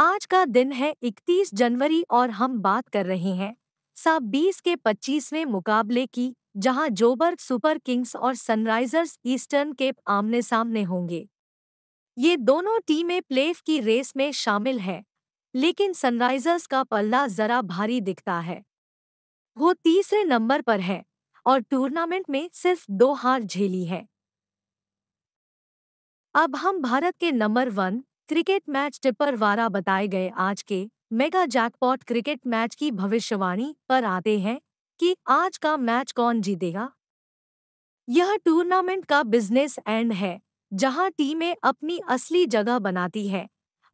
आज का दिन है 31 जनवरी और हम बात कर रहे हैं सा बीस के 25वें मुकाबले की जहां जोबर्ग सुपर किंग्स और सनराइजर्स ईस्टर्न केप आमने सामने होंगे ये दोनों टीमें प्लेफ की रेस में शामिल हैं लेकिन सनराइजर्स का पल्ला जरा भारी दिखता है वो तीसरे नंबर पर है और टूर्नामेंट में सिर्फ दो हार झेली है अब हम भारत के number one cricket match tipper द्वारा बताए गए आज के मेगा जैकपॉट क्रिकेट मैच की भविष्यवाणी पर आते हैं कि आज का मैच कौन जीतेगा यह टूर्नामेंट का बिजनेस एंड है जहां टीमें अपनी असली जगह बनाती हैं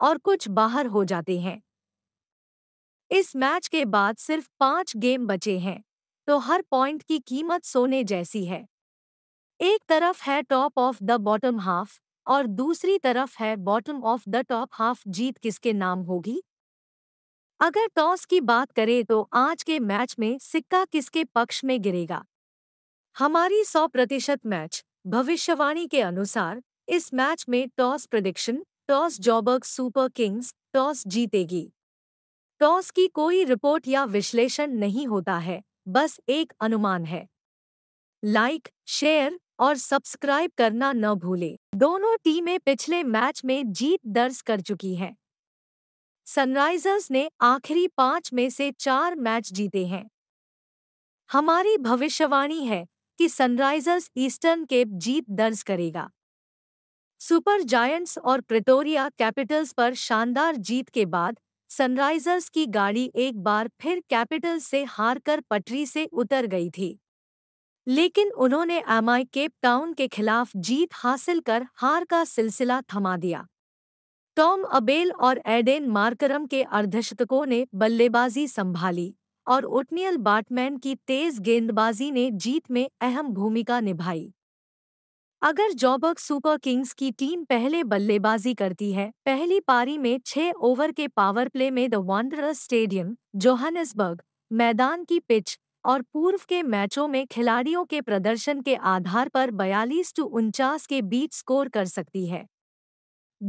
और कुछ बाहर हो जाते हैं इस मैच के बाद सिर्फ पांच गेम बचे हैं तो हर पॉइंट की कीमत सोने जैसी है एक तरफ है top of the bottom half और दूसरी तरफ है bottom of the top half जीत किसके नाम होगी अगर टॉस की बात करें तो आज के मैच में सिक्का किसके पक्ष में गिरेगा हमारी 100 प्रतिशत मैच भविष्यवाणी के अनुसार इस मैच में toss prediction toss Joburg super kings toss जीतेगी टॉस की कोई रिपोर्ट या विश्लेषण नहीं होता है बस एक अनुमान है लाइक शेयर और सब्सक्राइब करना न भूले दोनों टीमें पिछले मैच में जीत दर्ज कर चुकी हैं सनराइजर्स ने आखिरी पांच में से चार मैच जीते हैं हमारी भविष्यवाणी है कि सनराइजर्स ईस्टर्न केप जीत दर्ज करेगा सुपर जायंट्स और प्रिटोरिया कैपिटल्स पर शानदार जीत के बाद सनराइजर्स की गाड़ी एक बार फिर कैपिटल्स से हारकर पटरी से उतर गई थी लेकिन उन्होंने एमआई केप टाउन के खिलाफ जीत हासिल कर हार का सिलसिला थमा दिया टॉम अबेल और एडेन मार्करम के अर्धशतकों ने बल्लेबाजी संभाली और ओटनियल बाटमैन की तेज गेंदबाजी ने जीत में अहम भूमिका निभाई अगर जॉबर्ग सुपर किंग्स की टीम पहले बल्लेबाजी करती है पहली पारी में छह ओवर के पावर प्ले में द वांडरर्स स्टेडियम जोहनसबर्ग मैदान की पिच और पूर्व के मैचों में खिलाड़ियों के प्रदर्शन के आधार पर 42 टू उनचास के बीच स्कोर कर सकती है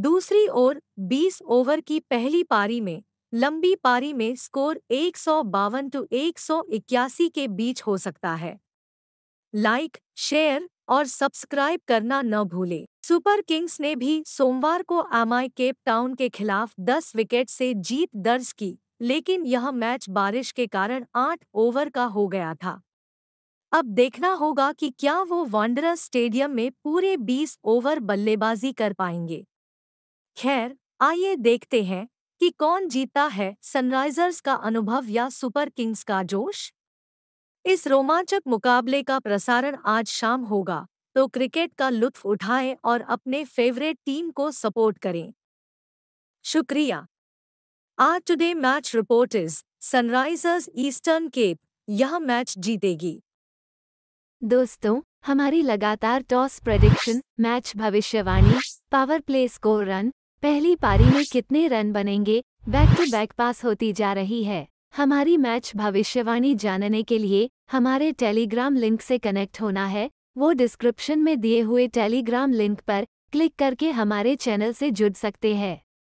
दूसरी ओर 20 ओवर की पहली पारी में लंबी पारी में स्कोर एक सौ बावन टू एक सौ इक्यासी के बीच हो सकता है लाइक शेयर और सब्सक्राइब करना न भूलें सुपर किंग्स ने भी सोमवार को आमाई केप टाउन के खिलाफ 10 विकेट से जीत दर्ज की लेकिन यह मैच बारिश के कारण आठ ओवर का हो गया था अब देखना होगा कि क्या वो वांडरर्स स्टेडियम में पूरे 20 ओवर बल्लेबाजी कर पाएंगे खैर आइए देखते हैं कि कौन जीता है सनराइजर्स का अनुभव या सुपर किंग्स का जोश इस रोमांचक मुकाबले का प्रसारण आज शाम होगा तो क्रिकेट का लुत्फ उठाएं और अपने फेवरेट टीम को सपोर्ट करें शुक्रिया आज today match report is Sunrisers Eastern Cape यह मैच जीतेगी दोस्तों हमारी लगातार टॉस प्रेडिक्शन मैच भविष्यवाणी पावर प्ले स्कोर रन पहली पारी में कितने रन बनेंगे बैक टू बैक पास होती जा रही है हमारी मैच भविष्यवाणी जानने के लिए हमारे टेलीग्राम लिंक से कनेक्ट होना है वो डिस्क्रिप्शन में दिए हुए टेलीग्राम लिंक पर क्लिक करके हमारे चैनल से जुड़ सकते हैं